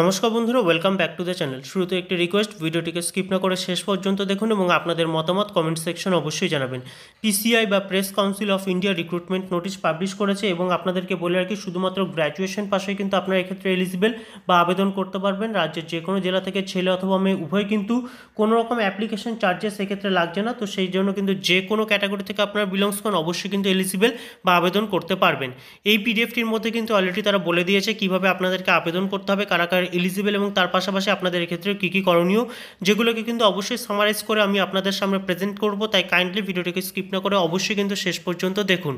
নমস্কার বন্ধুরা welcome back to the channel শুরুতে একটি রিকোয়েস্ট ভিডিওটিকে স্কিপ না করে শেষ পর্যন্ত দেখুন এবং আপনাদের মতামত কমেন্ট সেকশন অবশ্যই জানাবেন পিসিআই বা press council of India recruitment notice publish করেছে এবং আপনাদেরকে বলে রাখি শুধুমাত্র গ্র্যাজুয়েশন পাশে কিন্তু আপনারা এক্ষেত্রে এলিজিবেল বা আবেদন করতে পারবেন রাজ্যের যে কোনো জেলা থেকে ছেলে অথবা মেয়ে উভয় কিন্তু কোনো রকম অ্যাপ্লিকেশন চার্জেস এক্ষেত্রে লাগছে না তো সেই জন্য কিন্তু যে কোনো ক্যাটাগরি থেকে আপনারা বিলংস করেন অবশ্যই কিন্তু এলিজিবেল বা আবেদন করতে পারবেন এই পিডিএফটির মধ্যে কিন্তু অলরেডি তারা বলে দিয়েছে কিভাবে আপনাদেরকে আবেদন করতে হবে কারা কারা এলিজিবল এবং তার পাশাপাশি আপনাদের এক্ষেত্রে কী কী করণীয় যেগুলোকে কিন্তু অবশ্যই সামারাইজ করে আমি আপনাদের সামনে প্রেজেন্ট করব তাই কাইন্ডলি ভিডিওটিকে স্কিপ না করে অবশ্যই কিন্তু শেষ পর্যন্ত দেখুন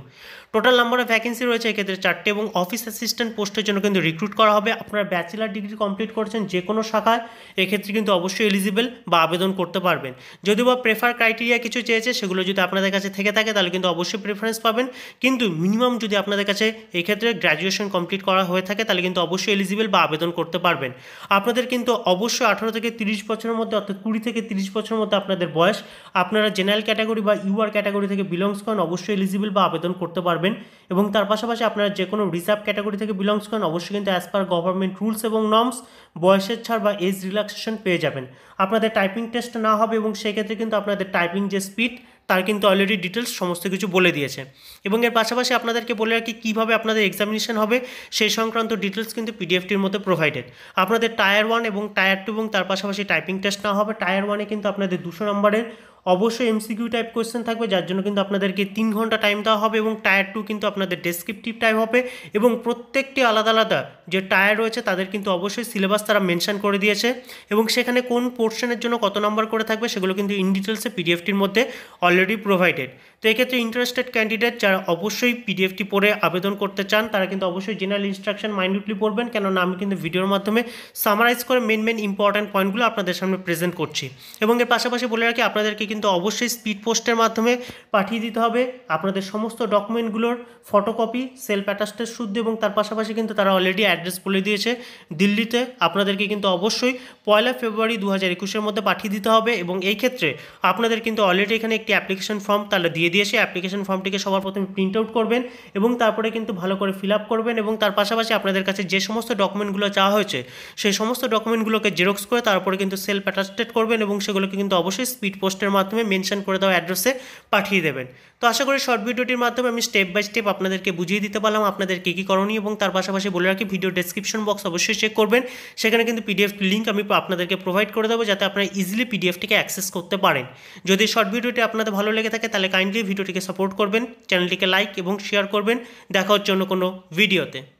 টোটাল নাম্বার অফ ভ্যাকেন্সি রয়েছে এক্ষেত্রে চারটে এবং অফিস অ্যাসিস্ট্যান্ট পোস্টের জন্য কিন্তু রিক্রুট করা হবে আপনারা ব্যাচেলার ডিগ্রি কমপ্লিট করছেন যে কোনো শাখায় এক্ষেত্রে কিন্তু অবশ্যই এলিজিবল বা আবেদন করতে পারবেন যদি বা প্রেফার ক্রাইটেরিয়া কিছু চেয়েছে সেগুলো যদি আপনাদের কাছে থেকে থাকে তাহলে কিন্তু অবশ্যই প্রেফারেন্স পাবেন কিন্তু মিনিমাম যদি আপনাদের কাছে এক্ষেত্রে গ্র্যাজুয়েশন কমপ্লিট করা হয়ে থাকে তাহলে কিন্তু অবশ্যই এলিজিবল বা আবেদন করতে পারবেন পারবেন আপনাদের কিন্তু অবশ্যই আঠারো থেকে তিরিশ বছরের মধ্যে অর্থাৎ কুড়ি থেকে তিরিশ বছরের মধ্যে আপনাদের বয়স আপনারা জেনারেল ক্যাটাগরি বা ইউআর ক্যাটাগরি থেকে বিলংস করেন অবশ্যই এলিজিবল বা আবেদন করতে পারবেন এবং তার পাশাপাশি আপনারা যে কোনো রিজার্ভ ক্যাটাগরি থেকে বিলংস করেন অবশ্যই কিন্তু অ্যাজ পার গভর্নমেন্ট রুলস এবং নর্মস বয়সের ছাড় বা এজ রিল্যাক্সেশন পেয়ে যাবেন আপনাদের টাইপিং টেস্ট না হবে এবং সেক্ষেত্রে কিন্তু আপনাদের টাইপিং যে স্পিড তার কিন্তু অলরেডি ডিটেলস সমস্ত কিছু বলে দিয়েছে এবং এর পাশাপাশি আপনাদেরকে বলে রাখি কীভাবে আপনাদের এক্সামিনেশন হবে সেই সংক্রান্ত ডিটেলস কিন্তু পিডিএফটির মধ্যে প্রোভাইডেড আপনাদের টায়ার ওয়ান এবং টায়ার টু এবং তার পাশাপাশি টাইপিং টেস্ট না হবে টায়ার ওয়ানে কিন্তু আপনাদের দুশো নম্বরের অবশ্যই এমসিকিউ টাইপ কোয়েশ্চেন থাকবে যার জন্য কিন্তু আপনাদেরকে তিন ঘন্টা টাইম দেওয়া হবে এবং টায়ার টু কিন্তু আপনাদের ডেসক্রিপটিভ টাইপ হবে এবং প্রত্যেকটি আলাদা আলাদা যে টায়ার রয়েছে তাদের কিন্তু অবশ্যই সিলেবাস তারা মেনশন করে দিয়েছে এবং সেখানে কোন পোর্শনের জন্য কত নম্বর করে থাকবে সেগুলো কিন্তু ইন ডিটেলসে পিডিএফটির মধ্যে অলরেডি প্রোভাইডেড তো এক্ষেত্রে ইন্টারেস্টেড ক্যান্ডিডেট যারা অবশ্যই পিডিএফটি পড়ে আবেদন করতে চান তারা কিন্তু অবশ্যই জেনারেল ইনস্ট্রাকশন মাইন্ডলি পড়বেন কেননা আমি কিন্তু ভিডিওর মাধ্যমে সামারাইজ করে মেন মেন ইম্পর্ট্যান্ট পয়েন্টগুলো আপনাদের সামনে প্রেজেন্ট করছি এবং এর পাশাপাশি বলে রাখি আপনাদেরকে কিন্তু কিন্তু অবশ্যই স্পিড পোস্টের মাধ্যমে পাঠিয়ে দিতে হবে আপনাদের সমস্ত ডকুমেন্টগুলোর ফটোকপি সেলফ অ্যাটাস্টের শুদ্ধ এবং তার পাশাপাশি কিন্তু তারা অলরেডি অ্যাড্রেস বলে দিয়েছে দিল্লিতে আপনাদেরকে কিন্তু অবশ্যই পয়লা ফেব্রুয়ারি দু হাজার একুশের মধ্যে পাঠিয়ে দিতে হবে এবং এই ক্ষেত্রে আপনাদের কিন্তু অলরেডি এখানে একটি অ্যাপ্লিকেশন ফর্ম তাহলে দিয়ে দিয়েছে অ্যাপ্লিকেশন ফর্মটিকে সবার প্রথমে প্রিন্ট আউট করবেন এবং তারপরে কিন্তু ভালো করে ফিল আপ করবেন এবং তার পাশাপাশি আপনাদের কাছে যে সমস্ত ডকুমেন্টগুলো চাওয়া হয়েছে সেই সমস্ত ডকুমেন্টগুলোকে জেরক্স করে তারপরে কিন্তু সেলফ অ্যাটাস্টেড করবেন এবং সেগুলোকে কিন্তু অবশ্যই স্পিড পোস্টের মাধ্যমে মেনশন করে দেওয়া অ্যাড্রেসে পাঠিয়ে দেবেন তো আশা করি শর্ট ভিডিওটির মাধ্যমে আমি স্টেপ বাই স্টেপ আপনাদেরকে বুঝিয়ে দিতে পারলাম আপনাদের কী কী করণীয় এবং তার পাশাপাশি বলে রাখি ভিডিও ডেসক্রিপশন বক্স অবশ্যই চেক করবেন সেখানে কিন্তু পিডিএফ লিঙ্ক আমি আপনাদেরকে প্রোভাইড করে দেবো যাতে আপনারা ইজিলি পিডিএফটিকে অ্যাক্সেস করতে পারেন যদি শর্ট ভিডিওটি আপনাদের ভালো লেগে থাকে তাহলে কাইন্ডলি ভিডিওটিকে সাপোর্ট করবেন চ্যানেলটিকে লাইক এবং শেয়ার করবেন দেখা হচ্ছে অন্য কোনো ভিডিওতে